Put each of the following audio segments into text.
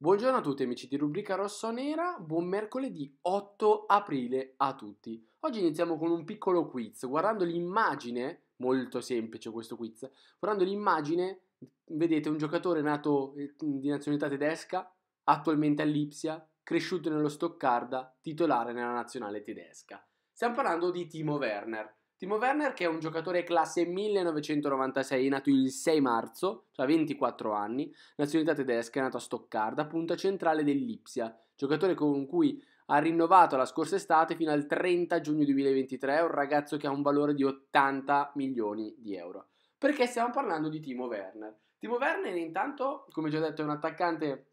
Buongiorno a tutti amici di Rubrica Rosso Nera, buon mercoledì 8 aprile a tutti. Oggi iniziamo con un piccolo quiz, guardando l'immagine, molto semplice questo quiz, guardando l'immagine vedete un giocatore nato eh, di nazionalità tedesca, attualmente all'Ipsia, cresciuto nello Stoccarda, titolare nella nazionale tedesca. Stiamo parlando di Timo Werner. Timo Werner che è un giocatore classe 1996, nato il 6 marzo, ha cioè 24 anni, nazionalità tedesca, è nato a Stoccarda, punta centrale dell'Ipsia, giocatore con cui ha rinnovato la scorsa estate fino al 30 giugno 2023, è un ragazzo che ha un valore di 80 milioni di euro. Perché stiamo parlando di Timo Werner? Timo Werner intanto, come già detto, è un attaccante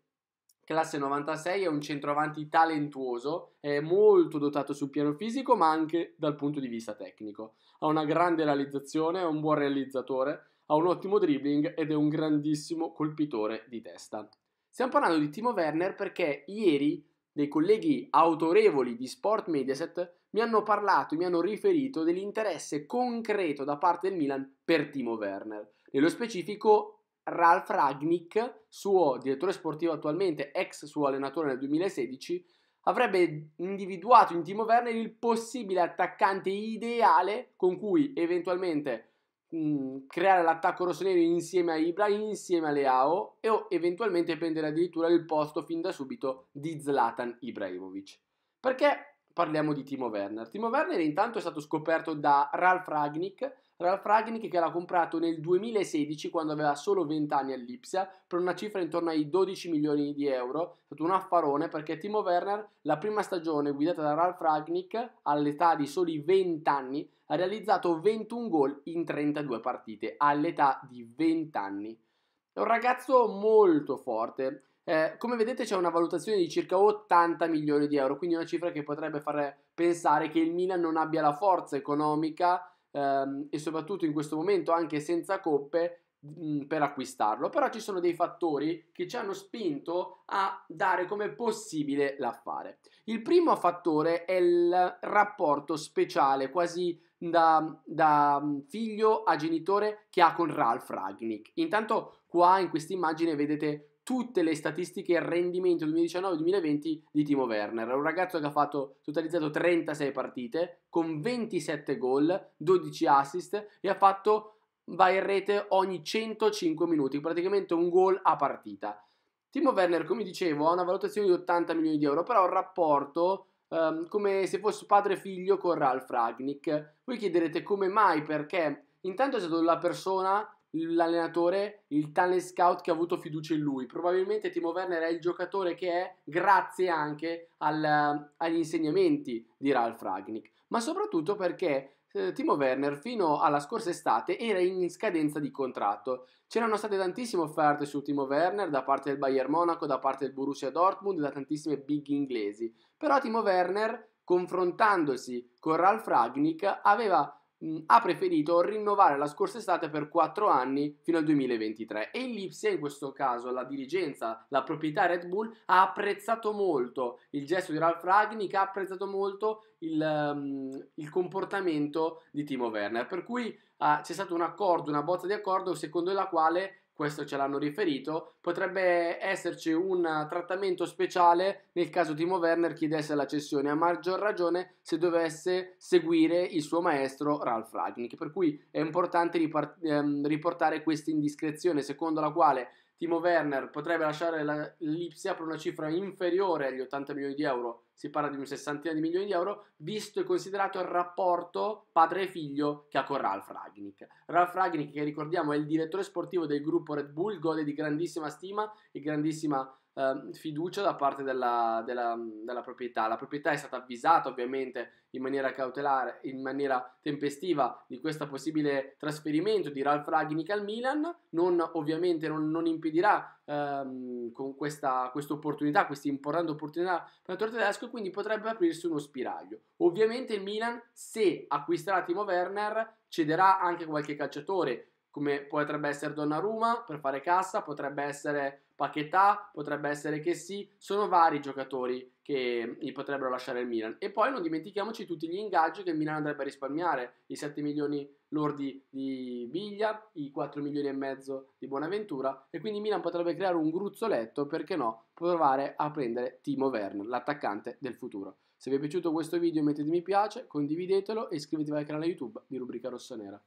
classe 96, è un centroavanti talentuoso, è molto dotato sul piano fisico ma anche dal punto di vista tecnico. Ha una grande realizzazione, è un buon realizzatore, ha un ottimo dribbling ed è un grandissimo colpitore di testa. Stiamo parlando di Timo Werner perché ieri dei colleghi autorevoli di Sport Mediaset mi hanno parlato, mi hanno riferito dell'interesse concreto da parte del Milan per Timo Werner. Nello specifico Ralf Ragnick, suo direttore sportivo attualmente, ex suo allenatore nel 2016, avrebbe individuato in Timo Werner il possibile attaccante ideale con cui eventualmente mh, mm, creare l'attacco rossonero insieme a Ibra, insieme a Leao e o eventualmente prendere addirittura il posto fin da subito di Zlatan Ibrahimovic. Perché parliamo di Timo Werner. Timo Werner intanto è stato scoperto da Ralf Ragnick, Ralf Ragnick che l'ha comprato nel 2016 quando aveva solo 20 anni all'Ipsia per una cifra intorno ai 12 milioni di euro, è stato un affarone perché Timo Werner la prima stagione guidata da Ralf Ragnick all'età di soli 20 anni ha realizzato 21 gol in 32 partite all'età di 20 anni. È un ragazzo molto forte, eh, come vedete c'è una valutazione di circa 80 milioni di euro, quindi una cifra che potrebbe far pensare che il Milan non abbia la forza economica ehm, e soprattutto in questo momento anche senza coppe mm, per acquistarlo, però ci sono dei fattori che ci hanno spinto a dare come possibile l'affare. Il primo fattore è il rapporto speciale, quasi da, da mm, figlio a genitore, che ha con Ralf Ragnick. Intanto qua in questa immagine vedete tutte le statistiche e il rendimento 2019-2020 di Timo Werner. un ragazzo che ha fatto, totalizzato 36 partite, con 27 gol, 12 assist e ha fatto va in rete ogni 105 minuti, praticamente un gol a partita. Timo Werner, come dicevo, ha una valutazione di 80 milioni di euro, però ha un rapporto ehm, come se fosse padre-figlio con Ralf Ragnick. Voi chiederete come mai, perché intanto è stata la persona l'allenatore, il talent scout che ha avuto fiducia in lui. Probabilmente Timo Werner è il giocatore che è grazie anche al, agli insegnamenti di Ralf Ragnick, ma soprattutto perché eh, Timo Werner fino alla scorsa estate era in scadenza di contratto. C'erano state tantissime offerte su Timo Werner da parte del Bayern Monaco, da parte del Borussia Dortmund, da tantissime big inglesi. Però Timo Werner confrontandosi con Ralf Ragnick aveva Mm, ha preferito rinnovare la scorsa estate per 4 anni fino al 2023 e il Lipsia in questo caso la dirigenza, la proprietà Red Bull ha apprezzato molto il gesto di Ralf Ragnick, ha apprezzato molto il, um, il comportamento di Timo Werner, per cui uh, c'è stato un accordo, una bozza di accordo secondo la quale questo ce l'hanno riferito, potrebbe esserci un trattamento speciale nel caso Timo Werner chiedesse la cessione, a maggior ragione se dovesse seguire il suo maestro Ralf Ragnick, per cui è importante ripart- ehm, riportare questa indiscrezione secondo la quale Timo Werner potrebbe lasciare la, l'Ipsia per una cifra inferiore agli 80 milioni di euro si parla di un sessantina di milioni di euro, visto e considerato il rapporto padre e figlio che ha con Ralf Ragnick. Ralf Ragnick, che ricordiamo è il direttore sportivo del gruppo Red Bull, gode di grandissima stima e grandissima eh, fiducia da parte della, della, della, proprietà. La proprietà è stata avvisata ovviamente in maniera cautelare, in maniera tempestiva di questo possibile trasferimento di Ralf Ragnick al Milan, non, ovviamente non, non impedirà Ehm, con questa opportunità, questa importante opportunità per l'attore tedesco quindi potrebbe aprirsi uno spiraglio. Ovviamente il Milan, se acquisterà Timo Werner, cederà anche qualche calciatore come potrebbe essere Donnarumma per fare cassa, potrebbe essere Paquetà, potrebbe essere che sì, sono vari giocatori che gli potrebbero lasciare il Milan. E poi non dimentichiamoci tutti gli ingaggi che il Milan andrebbe a risparmiare, i 7 milioni lordi di Biglia, i 4 milioni e mezzo di Bonaventura e quindi Milan potrebbe creare un gruzzoletto, perché no, provare a prendere Timo Werner, l'attaccante del futuro. Se vi è piaciuto questo video mettete mi piace, condividetelo e iscrivetevi al canale YouTube di Rubrica Rossonera.